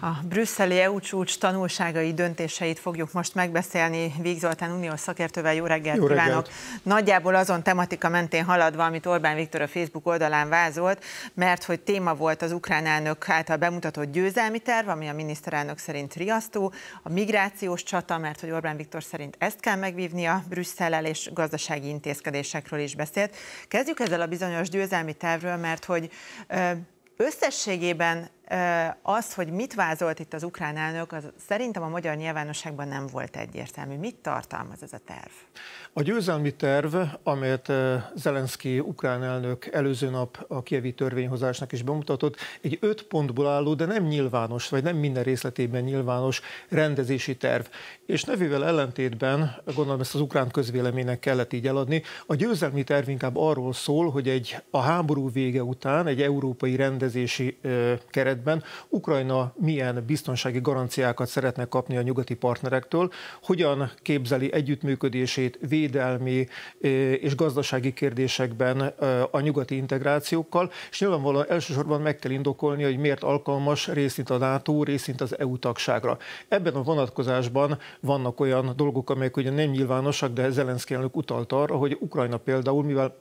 A brüsszeli EU csúcs tanulságai döntéseit fogjuk most megbeszélni. Víg Zoltán uniós szakértővel jó reggelt, jó reggelt kívánok. Nagyjából azon tematika mentén haladva, amit Orbán Viktor a Facebook oldalán vázolt, mert hogy téma volt az ukrán elnök által bemutatott győzelmi terv, ami a miniszterelnök szerint riasztó, a migrációs csata, mert hogy Orbán Viktor szerint ezt kell megvívnia Brüsszellel, és gazdasági intézkedésekről is beszélt. Kezdjük ezzel a bizonyos győzelmi tervről, mert hogy összességében az, hogy mit vázolt itt az ukrán elnök, az szerintem a magyar nyilvánosságban nem volt egyértelmű. Mit tartalmaz ez a terv? A győzelmi terv, amelyet Zelenszky ukrán elnök előző nap a kievi törvényhozásnak is bemutatott, egy öt pontból álló, de nem nyilvános, vagy nem minden részletében nyilvános rendezési terv. És nevével ellentétben, gondolom ezt az ukrán közvéleménynek kellett így eladni, a győzelmi terv inkább arról szól, hogy egy a háború vége után egy európai rendezési keret esetben Ukrajna milyen biztonsági garanciákat szeretne kapni a nyugati partnerektől, hogyan képzeli együttműködését védelmi eh, és gazdasági kérdésekben eh, a nyugati integrációkkal, és nyilvánvalóan elsősorban meg kell indokolni, hogy miért alkalmas részint a NATO, részint az EU tagságra. Ebben a vonatkozásban vannak olyan dolgok, amelyek ugye nem nyilvánosak, de Zelenszky elnök utalt arra, hogy Ukrajna például, mivel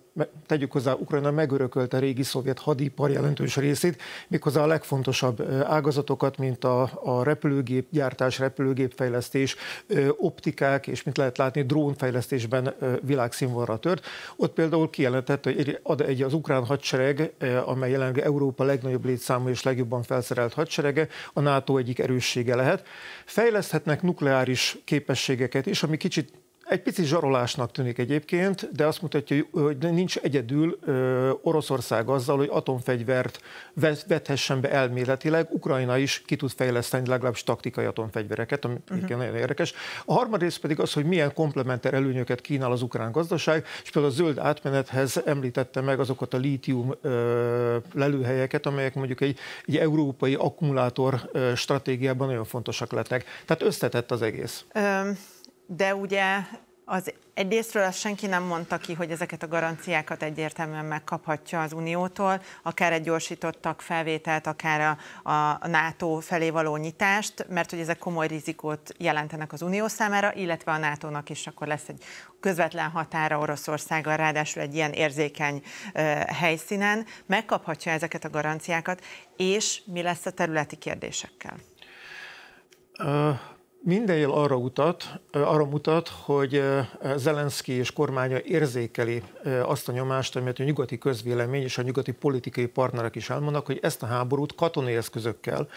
tegyük hozzá, Ukrajna megörökölte a régi szovjet hadipar jelentős részét, méghozzá a legfontosabb ágazatokat, mint a, a repülőgépgyártás, repülőgépfejlesztés, optikák, és mint lehet látni, drónfejlesztésben világszínvonalra tört. Ott például kijelentett, hogy ad egy az ukrán hadsereg, amely jelenleg Európa legnagyobb létszámú és legjobban felszerelt hadserege, a NATO egyik erőssége lehet. Fejleszthetnek nukleáris képességeket is, ami kicsit egy pici zsarolásnak tűnik egyébként, de azt mutatja, hogy nincs egyedül Oroszország azzal, hogy atomfegyvert vethessen be elméletileg. Ukrajna is ki tud fejleszteni legalábbis taktikai atomfegyvereket, ami uh-huh. nagyon érdekes. A harmadrészt pedig az, hogy milyen komplementer előnyöket kínál az ukrán gazdaság, és például a zöld átmenethez említette meg azokat a lítium lelőhelyeket, amelyek mondjuk egy, egy európai akkumulátor stratégiában nagyon fontosak lettek. Tehát összetett az egész. Um de ugye az egyrésztről azt senki nem mondta ki, hogy ezeket a garanciákat egyértelműen megkaphatja az Uniótól, akár egy gyorsítottak felvételt, akár a, a NATO felé való nyitást, mert hogy ezek komoly rizikót jelentenek az Unió számára, illetve a NATO-nak is akkor lesz egy közvetlen határa Oroszországgal, ráadásul egy ilyen érzékeny ö, helyszínen, megkaphatja ezeket a garanciákat, és mi lesz a területi kérdésekkel? Uh minden jel arra, utat, arra mutat, hogy Zelenszky és kormánya érzékeli azt a nyomást, amit a nyugati közvélemény és a nyugati politikai partnerek is elmondnak, hogy ezt a háborút katonai eszközökkel,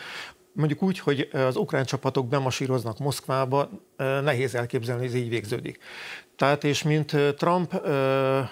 mondjuk úgy, hogy az ukrán csapatok bemasíroznak Moszkvába, nehéz elképzelni, hogy ez így végződik. Tehát és mint Trump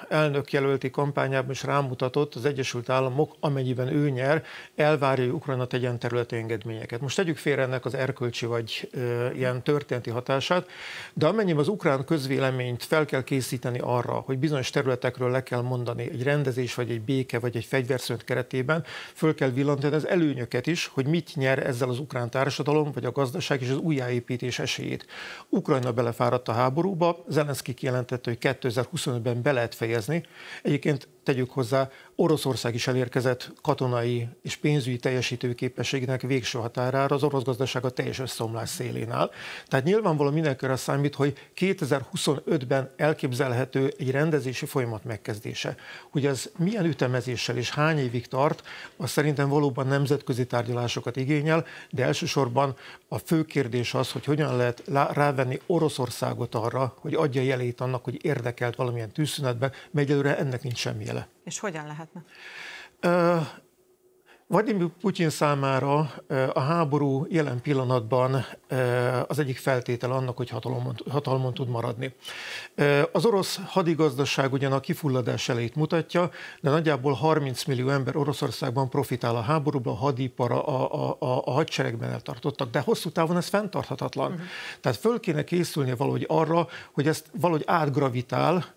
elnök jelölti kampányában is rámutatott, az Egyesült Államok, amennyiben ő nyer, elvárja, hogy Ukrajna tegyen területi engedményeket. Most tegyük félre ennek az erkölcsi vagy ilyen történeti hatását, de amennyiben az ukrán közvéleményt fel kell készíteni arra, hogy bizonyos területekről le kell mondani egy rendezés, vagy egy béke, vagy egy fegyverszönt keretében, föl kell villantani az előnyöket is, hogy mit nyer ezzel az ukrán társadalom, vagy a gazdaság és az újjáépítés esélyét. Ukrajna belefáradt a háborúba, Zelenszky kijelentette, hogy 2025-ben be lehet fejezni. Egyébként tegyük hozzá, Oroszország is elérkezett katonai és pénzügyi teljesítőképességnek végső határára, az orosz gazdaság a teljes összeomlás szélén áll. Tehát nyilvánvalóan mindenkörre számít, hogy 2025-ben elképzelhető egy rendezési folyamat megkezdése. Hogy ez milyen ütemezéssel és hány évig tart, az szerintem valóban nemzetközi tárgyalásokat igényel, de elsősorban a fő kérdés az, hogy hogyan lehet rávenni Oroszországot arra, hogy adja jelét annak, hogy érdekelt valamilyen tűzszünetben, mert ennek nincs semmi jel vele. És hogyan lehetne? Uh, Vladimir Putyin számára a háború jelen pillanatban az egyik feltétel annak, hogy hatalmon, hatalmon tud maradni. Az orosz hadigazdaság ugyan a kifulladás elejét mutatja, de nagyjából 30 millió ember Oroszországban profitál a háborúban, a hadipara, a, a, a, a hadseregben eltartottak, de hosszú távon ez fenntarthatatlan. Uh-huh. Tehát föl kéne készülnie valahogy arra, hogy ezt valahogy átgravitál,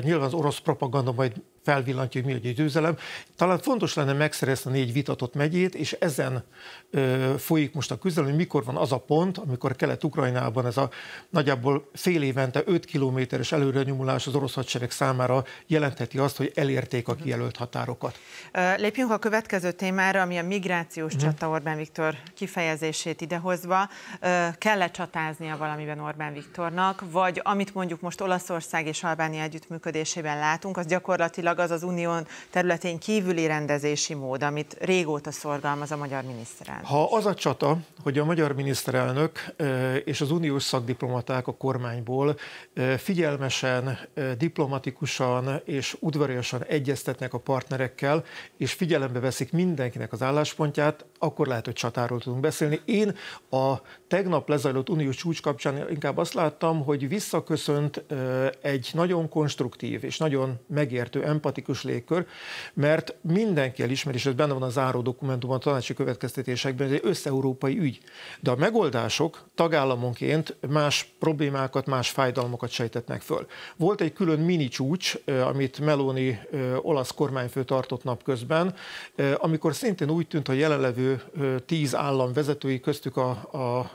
nyilván az orosz propaganda majd felvillantja, hogy mi egy győzelem. Talán fontos lenne megszerezni a négy vitatott megyét, és ezen ö, folyik most a küzdelem, hogy mikor van az a pont, amikor Kelet-Ukrajnában ez a nagyjából fél évente 5 kilométeres előrenyomulás az orosz hadsereg számára jelentheti azt, hogy elérték a kijelölt határokat. Lépjünk a következő témára, ami a migrációs hmm. csata Orbán Viktor kifejezését idehozva. Kell-e csatáznia valamiben Orbán Viktornak, vagy amit mondjuk most Olaszország és Albánia együttműködésében látunk, az gyakorlatilag gyakorlatilag az az unión területén kívüli rendezési mód, amit régóta szorgalmaz a magyar miniszterelnök. Ha az a csata, hogy a magyar miniszterelnök e, és az uniós szakdiplomaták a kormányból e, figyelmesen, e, diplomatikusan és udvariasan egyeztetnek a partnerekkel, és figyelembe veszik mindenkinek az álláspontját, akkor lehet, hogy csatáról tudunk beszélni. Én a tegnap lezajlott uniós csúcs kapcsán inkább azt láttam, hogy visszaköszönt egy nagyon konstruktív és nagyon megértő, empatikus légkör, mert mindenki elismeri, és ez benne van a záró dokumentum a tanácsi következtetésekben, ez egy összeurópai ügy. De a megoldások tagállamonként más problémákat, más fájdalmakat sejtetnek föl. Volt egy külön mini csúcs, amit Meloni olasz kormányfő tartott napközben, amikor szintén úgy tűnt, hogy jelenlevő tíz állam vezetői, köztük a, a, a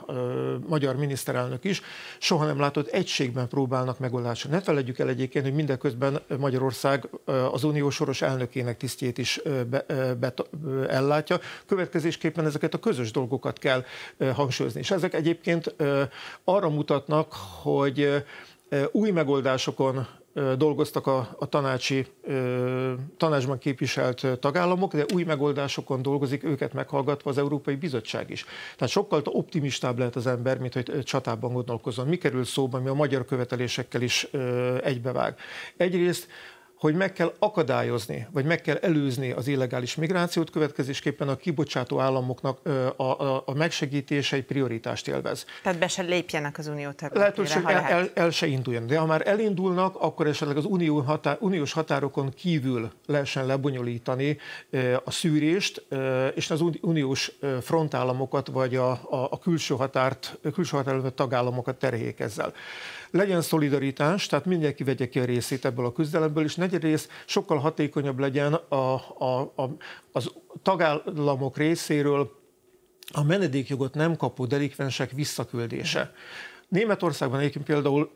magyar miniszterelnök is, soha nem látott egységben próbálnak megoldásra. Ne felejtjük el egyébként, hogy mindeközben Magyarország az unió soros elnökének tisztjét is be, be, ellátja. Következésképpen ezeket a közös dolgokat kell hangsúlyozni. És ezek egyébként arra mutatnak, hogy új megoldásokon dolgoztak a, a tanácsi, tanácsban képviselt tagállamok, de új megoldásokon dolgozik őket meghallgatva az Európai Bizottság is. Tehát sokkal optimistább lehet az ember, mint hogy csatában gondolkozzon. Mi kerül szóba, ami a magyar követelésekkel is egybevág. Egyrészt hogy meg kell akadályozni, vagy meg kell előzni az illegális migrációt, következésképpen a kibocsátó államoknak a, a, a megsegítése egy prioritást élvez. Tehát be se lépjenek az unió területére, hogy el, el, el se induljon. De ha már elindulnak, akkor esetleg az unió határ, uniós határokon kívül lehessen lebonyolítani a szűrést, és az uniós frontállamokat, vagy a, a, a külső határt, külső határon tagállamokat terhék ezzel legyen szolidaritás, tehát mindenki vegye ki a részét ebből a küzdelemből, és negyedrészt sokkal hatékonyabb legyen a, a, a, az tagállamok részéről a menedékjogot nem kapó delikvensek visszaküldése. Németországban egyébként például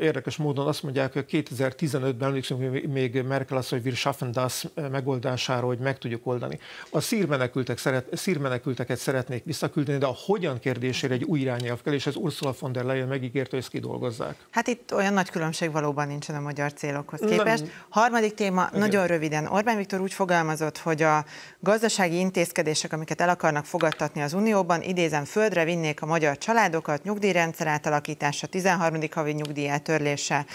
érdekes módon azt mondják, hogy 2015-ben emlékszünk még Merkel azt, hogy wir schaffen das megoldására, hogy meg tudjuk oldani. A szírmenekültek szeret, szírmenekülteket szeretnék visszaküldeni, de a hogyan kérdésére egy új irányelv kell, és ez Ursula von der Leyen megígérte, hogy ezt kidolgozzák. Hát itt olyan nagy különbség valóban nincsen a magyar célokhoz képest. Nem. Harmadik téma, Igen. nagyon röviden. Orbán Viktor úgy fogalmazott, hogy a gazdasági intézkedések, amiket el akarnak fogadtatni az Unióban, idézem, földre vinnék a magyar családokat, nyugdíjrendszer átalakítása, 13. havi nyugdíj nyugdíj eltörlése,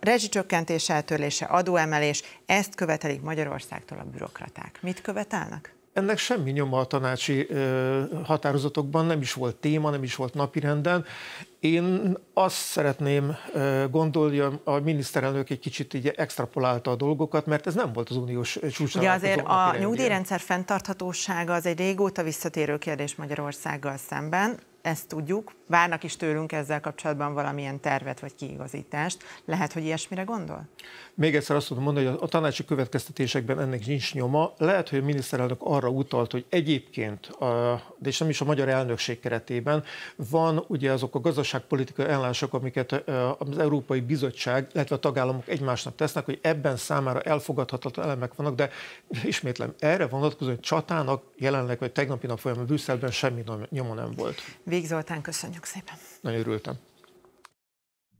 rezsicsökkentés eltörlése, adóemelés, ezt követelik Magyarországtól a bürokraták. Mit követelnek? Ennek semmi nyoma a tanácsi határozatokban, nem is volt téma, nem is volt napirenden. Én azt szeretném gondolni, a miniszterelnök egy kicsit így extrapolálta a dolgokat, mert ez nem volt az uniós csúcs. Ugye azért a nyugdíjrendszer fenntarthatósága az egy régóta visszatérő kérdés Magyarországgal szemben ezt tudjuk, várnak is tőlünk ezzel kapcsolatban valamilyen tervet vagy kiigazítást. Lehet, hogy ilyesmire gondol? Még egyszer azt tudom mondani, hogy a tanácsi következtetésekben ennek nincs nyoma. Lehet, hogy a miniszterelnök arra utalt, hogy egyébként, de és nem is a magyar elnökség keretében, van ugye azok a gazdaságpolitikai ellások, amiket az Európai Bizottság, illetve a tagállamok egymásnak tesznek, hogy ebben számára elfogadhatatlan elemek vannak, de ismétlem, erre vonatkozóan csatának jelenleg vagy tegnapi nap folyamán Brüsszelben semmi nyoma nem volt. Vég Zoltán, köszönjük szépen. Nagyon örültem.